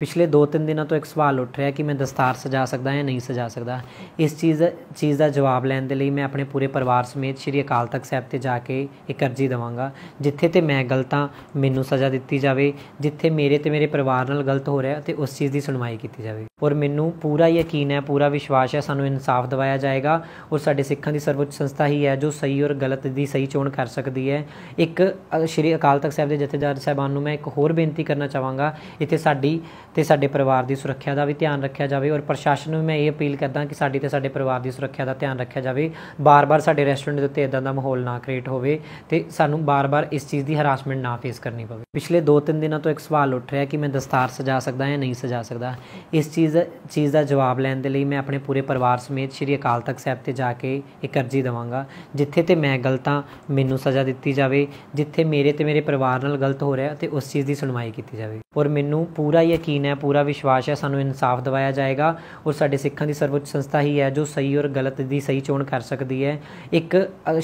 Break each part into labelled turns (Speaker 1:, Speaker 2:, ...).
Speaker 1: ਪਿਛਲੇ 2-3 ਦਿਨਾਂ ਤੋਂ ਇੱਕ ਸਵਾਲ ਉੱਠ ਰਿਹਾ ਕਿ ਮੈਂ ਦਸਤਾਰ ਸਜਾ ਸਕਦਾ ਜਾਂ ਨਹੀਂ ਸਜਾ ਸਕਦਾ ਇਸ ਚੀਜ਼ ਚੀਜ਼ ਦਾ ਜਵਾਬ ਲੈਣ ਦੇ ਲਈ ਮੈਂ ਆਪਣੇ ਪੂਰੇ ਪਰਿਵਾਰ ਸਮੇਤ ਸ਼੍ਰੀ ਅਕਾਲ ਤਖਤ ਸਾਹਿਬ ਤੇ ਜਾ ਕੇ ਇੱਕ ਅਰਜ਼ੀ ਦਵਾਂਗਾ ਜਿੱਥੇ ਤੇ ਮੈਂ ਗਲਤਾਂ ਮੈਨੂੰ ਸਜ਼ਾ ਦਿੱਤੀ ਜਾਵੇ ਜਿੱਥੇ ਮੇਰੇ ਤੇ ਮੇਰੇ ਪਰਿਵਾਰ ਨਾਲ ਗਲਤ ਹੋ ਰਿਹਾ ਤੇ ਉਸ ਚੀਜ਼ ਦੀ ਸੁਣਵਾਈ ਕੀਤੀ ਜਾਵੇ ਔਰ ਮੈਨੂੰ ਪੂਰਾ ਯਕੀਨ ਹੈ ਪੂਰਾ ਵਿਸ਼ਵਾਸ ਹੈ ਸਾਨੂੰ ਇਨਸਾਫ ਦਵਾਇਆ ਜਾਏਗਾ ਔਰ ਸਾਡੇ ਸਿੱਖਾਂ ਦੀ ਸਰਵਉੱਚ ਸੰਸਥਾ ਹੀ ਹੈ ਜੋ ਸਹੀ ਔਰ ਗਲਤ ਦੀ ਸਹੀ ਚੋਣ ਕਰ ਸਕਦੀ ਹੈ ਇੱਕ ਸ਼੍ਰੀ ਅਕਾਲ ਤਖਤ ਸਾਹਿਬ ਦੇ ਜਥੇਦਾਰ ਸਾਹਿਬਾਨ ਨੂੰ ਮੈਂ ਇੱਕ ਹੋਰ ਬੇਨਤੀ ਕਰਨਾ ਚਾਹਾਂਗਾ ਇੱਥੇ ਸਾਡੀ ਤੇ ਸਾਡੇ ਪਰਿਵਾਰ ਦੀ ਸੁਰੱਖਿਆ ਦਾ ਵੀ ਧਿਆਨ ਰੱਖਿਆ ਜਾਵੇ ਔਰ ਪ੍ਰਸ਼ਾਸਨ ਨੂੰ ਮੈਂ ਇਹ ਅਪੀਲ ਕਰਦਾ ਕਿ ਸਾਡੀ ਤੇ ਸਾਡੇ ਪਰਿਵਾਰ ਦੀ ਸੁਰੱਖਿਆ ਦਾ ਧਿਆਨ ਰੱਖਿਆ ਜਾਵੇ ਬਾਰ-ਬਾਰ ਸਾਡੇ ਰੈਸਟੋਰੈਂਟ ਦੇ ਉੱਤੇ ਇਦਾਂ ਦਾ ਮਾਹੌਲ ਨਾ ਕ੍ਰੀਏਟ ਹੋਵੇ ਤੇ ਸਾਨੂੰ ਬਾਰ-ਬਾਰ ਇਸ ਚੀਜ਼ ਦੀ ਹਰਾਸਮੈਂਟ ਨਾ ਫੇਸ ਕਰਨੀ ਪਵੇ ਪਿਛਲੇ 2-3 ਦਿਨਾਂ ਤੋਂ ਇੱਕ ਸਵਾਲ ਉੱਠ ਰਿਹਾ ਕਿ ਮੈਂ ਦਸਤਾਰ ਸਜਾ ਸਕਦਾ ਜਾਂ ਨਹੀਂ ਸਜਾ ਸਕਦਾ ਇਸ ਚੀਜ਼ ਚੀਜ਼ ਦਾ ਜਵਾਬ ਲੈਣ ਦੇ ਲਈ ਮੈਂ ਆਪਣੇ ਪੂਰੇ ਪਰਿਵਾਰ ਸਮੇਤ ਸ਼੍ਰੀ ਅਕਾਲ ਤਖਤ ਸਾਹਿਬ ਤੇ ਜਾ ਕੇ ਇੱਕ ਅਰਜ਼ੀ ਦਵਾਂਗਾ ਜਿੱਥੇ ਤੇ ਮੈਂ ਗਲਤਾਂ ਮੈਨੂੰ ਸਜ਼ਾ ਦਿੱਤੀ ਜਾਵੇ ਜਿੱਥੇ ਮੇਰੇ ਤੇ ਮੇਰੇ ਪਰਿਵਾਰ ਨਾਲ ਗਲਤ ਹੋ ਰਿਹਾ ਤੇ ਉਸ ਚੀਜ਼ ਦੀ ਸੁਣਵਾਈ ਕੀਤੀ ਜਾਵੇ ਔਰ ਮੈਨੂੰ ਪੂਰਾ ਯਕੀਨ ਮੰਨਿਆ ਪੂਰਾ ਵਿਸ਼ਵਾਸ ਹੈ ਸਾਨੂੰ ਇਨਸਾਫ ਦਵਾਇਆ ਜਾਏਗਾ ਔਰ ਸਾਡੇ ਸਿੱਖਾਂ ਦੀ ਸਰਵਉੱਚ ਸੰਸਥਾ ਹੀ ਹੈ ਜੋ ਸਹੀ ਔਰ ਗਲਤ ਦੀ ਸਹੀ ਚੋਣ ਕਰ ਸਕਦੀ ਹੈ ਇੱਕ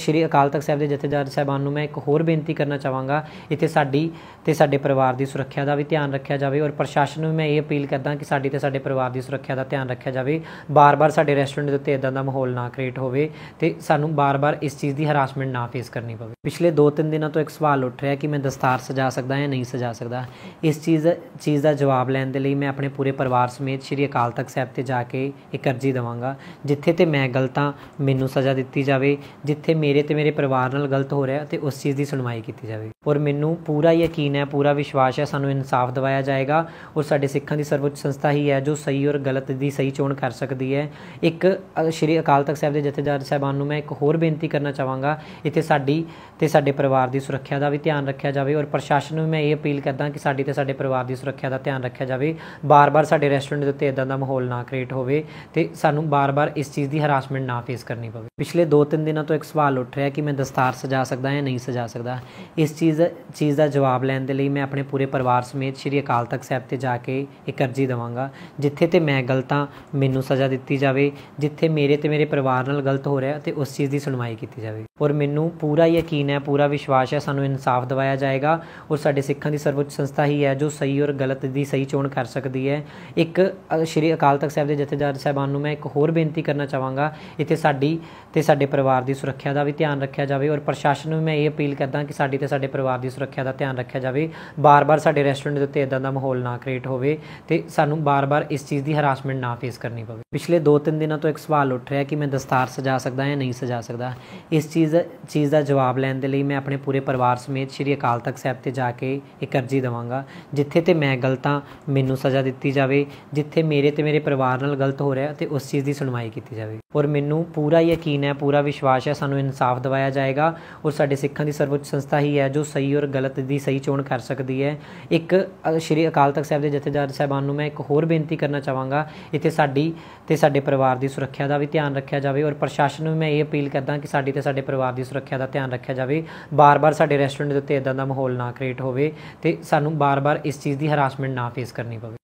Speaker 1: ਸ਼੍ਰੀ ਅਕਾਲ ਤਖਤ ਸਾਹਿਬ ਦੇ ਜਥੇਦਾਰ ਸਹਿਬਾਨ ਨੂੰ ਮੈਂ ਇੱਕ ਹੋਰ ਬੇਨਤੀ ਕਰਨਾ ਚਾਹਾਂਗਾ ਇੱਥੇ ਸਾਡੀ ਤੇ ਸਾਡੇ ਪਰਿਵਾਰ ਦੀ ਸੁਰੱਖਿਆ ਦਾ ਵੀ ਧਿਆਨ ਰੱਖਿਆ ਜਾਵੇ ਔਰ ਪ੍ਰਸ਼ਾਸਨ ਨੂੰ ਮੈਂ ਇਹ ਅਪੀਲ ਕਰਦਾ ਕਿ ਸਾਡੀ ਤੇ ਸਾਡੇ ਪਰਿਵਾਰ ਦੀ ਸੁਰੱਖਿਆ ਦਾ ਧਿਆਨ ਰੱਖਿਆ ਜਾਵੇ ਬਾਰ-ਬਾਰ ਸਾਡੇ ਰੈਸਟੋਰੈਂਟ ਦੇ ਉੱਤੇ ਇਦਾਂ ਦਾ ਮਾਹੌਲ ਨਾ ਕ੍ਰੀਏਟ ਹੋਵੇ ਤੇ ਸਾਨੂੰ ਬਾਰ-ਬਾਰ ਇਸ ਚੀਜ਼ ਦੀ ਹਰਾਸਮੈਂਟ ਨਾ ਫੇਸ ਕਰਨੀ ਪਵੇ ਪਿਛਲੇ 2-3 ਦਿਨਾਂ ਤੋਂ ਇੱਕ ਸਵਾਲ ਉੱਠ ਰਿਹਾ ਕਿ ਮੈਂ ਦਸਤਾਰ ਸਜਾ ਸਕਦਾ ਜਾਂ ਨਹੀਂ ਸਜਾ ਸਕਦਾ ਇਸ ਚੀਜ਼ ਚੀਜ਼ ਦਾ ਜਵਾਬ ਲੈਣ ਲੈਣ ਦੇ ਲਈ ਮੈਂ ਆਪਣੇ ਪੂਰੇ ਪਰਿਵਾਰ ਸਮੇਤ ਸ਼੍ਰੀ ਅਕਾਲ ਤਖਤ ਸਾਹਿਬ ਤੇ ਜਾ ਕੇ ਇੱਕ ਅਰਜ਼ੀ ਦਵਾਂਗਾ ਜਿੱਥੇ ਤੇ ਮੈਂ ਗਲਤਾਂ ਮੈਨੂੰ ਸਜ਼ਾ ਦਿੱਤੀ ਜਾਵੇ ਜਿੱਥੇ ਮੇਰੇ ਤੇ ਮੇਰੇ ਪਰਿਵਾਰ ਨਾਲ ਗਲਤ ਹੋ ਰਿਹਾ ਤੇ ਉਸ ਚੀਜ਼ ਦੀ ਸੁਣਵਾਈ ਕੀਤੀ ਜਾਵੇ ਔਰ ਮੈਨੂੰ ਪੂਰਾ ਯਕੀਨ ਹੈ ਪੂਰਾ ਵਿਸ਼ਵਾਸ ਹੈ ਸਾਨੂੰ ਇਨਸਾਫ ਦਿਵਾਇਆ ਜਾਏਗਾ ਔਰ ਸਾਡੇ ਸਿੱਖਾਂ ਦੀ ਸਰਵਉੱਚ ਸੰਸਥਾ ਹੀ ਹੈ ਜੋ ਸਹੀ ਔਰ ਗਲਤ ਦੀ ਸਹੀ ਚੋਣ ਕਰ ਸਕਦੀ ਹੈ ਇੱਕ ਸ਼੍ਰੀ ਅਕਾਲ ਤਖਤ ਸਾਹਿਬ ਦੇ ਜਥੇਦਾਰ ਸਾਹਿਬਾਨ ਨੂੰ ਮੈਂ ਇੱਕ ਹੋਰ ਬੇਨਤੀ ਕਰਨਾ ਚਾਹਾਂਗਾ ਇੱਥੇ ਸਾਡੀ ਤੇ ਸਾਡੇ ਪਰਿਵਾਰ ਦੀ ਸੁਰੱਖਿਆ ਦਾ ਵੀ ਧਿਆਨ ਰੱਖਿਆ ਜਾਵੇ ਔਰ ਪ੍ਰਸ਼ਾਸਨ ਨੂੰ ਮੈਂ ਇਹ ਅਪੀਲ ਕਰਦਾ ਕਿ ਸਾਡੀ ਤੇ ਸਾਡੇ ਪਰਿਵਾਰ ਦੀ ਸੁਰੱਖਿਆ ਦਾ ਧਿਆਨ ਰੱਖਿਆ ਜਾਵੇ ਬਾਰ-ਬਾਰ ਸਾਡੇ ਰੈਸਟੋਰੈਂਟ ਦੇ ਉੱਤੇ ਇਦਾਂ ਦਾ ਮਾਹੌਲ ਨਾ ਕ੍ਰੀਏਟ ਹੋਵੇ ਤੇ ਸਾਨੂੰ ਬਾਰ-ਬਾਰ ਇਸ ਚੀਜ਼ ਦੀ ਹਰਾਸਮੈਂਟ ਨਾ ਫੇਸ ਕਰਨੀ ਪਵੇ ਪਿਛਲੇ 2-3 ਦਿਨਾਂ ਤੋਂ ਇੱਕ ਸਵਾਲ ਉੱਠ ਰਿਹਾ ਕਿ ਮੈਂ ਦਸਤਾਰ ਸਜਾ ਸਕਦਾ ਜਾਂ ਨਹੀਂ ਸਜਾ ਸਕਦਾ ਇਸ ਚੀਜ਼ ਚੀਜ਼ ਚੀਜ਼ ਦਾ ਜਵਾਬ ਲੈਣ ਦੇ ਲਈ ਮੈਂ ਆਪਣੇ ਪੂਰੇ ਪਰਿਵਾਰ ਸਮੇਤ ਸ਼੍ਰੀ ਅਕਾਲ ਤਖਤ ਸਾਹਿਬ ਤੇ ਜਾ ਕੇ ਇੱਕ ਅਰਜ਼ੀ ਦਵਾਂਗਾ ਜਿੱਥੇ ਤੇ ਮੈਂ ਗਲਤਾਂ ਮੈਨੂੰ ਸਜ਼ਾ ਦਿੱਤੀ ਜਾਵੇ ਜਿੱਥੇ ਮੇਰੇ ਤੇ ਮੇਰੇ ਪਰਿਵਾਰ ਨਾਲ ਗਲਤ ਹੋ ਰਿਹਾ ਤੇ ਉਸ ਚੀਜ਼ ਦੀ ਸੁਣਵਾਈ ਕੀਤੀ ਜਾਵੇ ਔਰ ਮੈਨੂੰ ਪੂਰਾ ਯਕੀਨ ਹੈ ਪੂਰਾ ਵਿਸ਼ਵਾਸ ਹੈ ਸਾਨੂੰ ਇਨਸਾਫ ਦਵਾਇਆ ਜਾਏਗਾ ਔਰ ਸਾਡੇ ਸਿੱਖਾਂ ਦੀ ਸਰਵਉੱਚ ਸੰਸਥਾ ਹੀ ਹੈ ਜੋ ਸਹੀ ਔਰ ਗਲਤ ਦੀ ਸਹੀ ਚੋਣ ਕਰ ਸਕਦੀ ਹੈ ਇੱਕ ਸ਼੍ਰੀ ਅਕਾਲ ਤਖਤ ਸਾਹਿਬ ਦੇ ਜਥੇਦਾਰ ਸਾਹਿਬਾਨ ਨੂੰ ਮੈਂ ਇੱਕ ਹੋਰ ਬੇਨਤੀ ਕਰਨਾ ਚਾਹਾਂਗਾ ਇੱਥੇ ਸਾਡੀ ਤੇ ਸਾਡੇ ਪਰਿਵਾਰ ਦੀ ਸੁਰੱਖਿਆ ਦਾ ਵੀ ਧਿਆਨ ਰੱਖਿਆ ਜਾਵੇ ਔਰ ਪ੍ਰਸ਼ਾਸਨ ਨੂੰ ਮੈਂ ਇਹ ਅਪੀਲ ਕਰਦਾ ਕਿ ਸਾਡੀ ਤੇ ਸਾਡੇ ਪਰਿਵਾਰ ਦੀ ਸੁਰੱਖਿਆ ਦਾ ਧਿਆਨ ਰੱਖਿਆ ਜਾਵੇ ਬਾਰ-ਬਾਰ ਸਾਡੇ ਰੈਸਟੋਰੈਂਟ ਦੇ ਉੱਤੇ ਇਦਾਂ ਦਾ ਮਾਹੌਲ ਨਾ ਕ੍ਰੀਏਟ ਹੋਵੇ ਤੇ ਸਾਨੂੰ ਬਾਰ-ਬਾਰ ਇਸ ਚੀਜ਼ ਦੀ ਹਰਾਸਮੈਂਟ ਨਾ ਫੇਸ ਕਰਨੀ ਪਵੇ ਪਿਛਲੇ 2-3 ਦਿਨਾਂ ਤੋਂ ਇੱਕ ਸਵਾਲ ਉੱਠ ਰਿਹਾ ਕਿ ਮੈਂ ਦਸਤਾਰ ਸਜਾ ਸਕਦਾ ਜਾਂ ਨਹੀਂ ਸਜਾ ਸਕਦਾ ਇਸ ਚੀਜ਼ ਚੀਜ਼ ਦਾ ਜਵਾਬ ਲੈਣ ਦੇ ਲਈ ਮੈਂ ਆਪਣੇ ਪੂਰੇ ਪਰਿਵਾਰ ਸਮੇਤ ਸ਼੍ਰੀ ਅਕਾਲ ਤਖਤ ਸਾਹਿਬ ਤੇ ਜਾ ਕੇ ਇੱਕ ਅਰਜ਼ੀ ਦਵਾਂਗਾ ਜਿੱਥੇ ਤੇ ਮੈਂ ਗਲਤਾਂ ਮੈਨੂੰ ਸਜ਼ਾ ਦਿੱਤੀ ਜਾਵੇ ਜਿੱਥੇ ਮੇਰੇ ਤੇ ਮੇਰੇ ਪਰਿਵਾਰ ਨਾਲ ਗਲਤ ਹੋ ਰਿਹਾ ਤੇ ਉਸ ਚੀਜ਼ ਦੀ ਸੁਣਵਾਈ ਕੀਤੀ ਜਾਵੇ ਔਰ ਮੈਨੂੰ ਪੂਰਾ ਯਕੀਨ ਹੈ ਪੂਰਾ ਵਿਸ਼ਵਾਸ ਹੈ ਸਾਨੂੰ ਇਨਸਾਫ ਦਿਵਾਇਆ ਜਾਏਗਾ ਔਰ ਸਾਡੇ ਸਿੱਖਾਂ ਦੀ ਸਰਵਉੱਚ ਸੰਸਥਾ ਹੀ ਹੈ ਜੋ ਸਹੀ ਔਰ ਗਲਤ ਦੀ ਸਹੀ ਚੋਣ ਕਰ ਸਕਦੀ ਹੈ ਇੱਕ ਸ਼੍ਰੀ ਅਕਾਲ ਤਖਤ ਸਾਹਿਬ ਦੇ ਜਥੇਦਾਰ ਸਹਿਬਾਨ ਨੂੰ ਮੈਂ ਇੱਕ ਹੋਰ ਬੇਨਤੀ ਕਰਨਾ ਚਾਹਾਂਗਾ ਇੱਥੇ ਸਾਡੀ ਤੇ ਸਾਡੇ ਪਰਿਵਾਰ ਦੀ ਸੁਰੱਖਿਆ ਦਾ ਵੀ ਧਿਆਨ ਰੱਖਿਆ ਜਾਵੇ ਔਰ ਪ੍ਰਸ਼ਾਸਨ ਨੂੰ ਮੈਂ ਇਹ ਅਪੀਲ ਕਰਦਾ ਕਿ ਸਾਡੀ ਤੇ ਸਾਡੇ ਪਰਿਵਾਰ ਦੀ ਸੁਰੱਖਿਆ ਦਾ ਧਿਆਨ ਰੱਖਿਆ ਜਾਵੇ ਬਾਰ-ਬਾਰ ਸਾਡੇ ਰੈਸਟੋਰੈਂਟ ਦੇ ਉੱਤੇ ਇਦਾਂ ਦਾ ਮਾਹੌਲ ਨਾ ਕ੍ਰੀਏਟ ਹੋਵੇ ਤੇ ਸਾਨੂੰ ਬਾਰ-ਬਾਰ ਇਸ ਚੀਜ਼ ਦੀ ਹਰਾਸਮੈਂਟ ਨਾ ਫੇਸ ਕਰਨੀ ਪਵੇ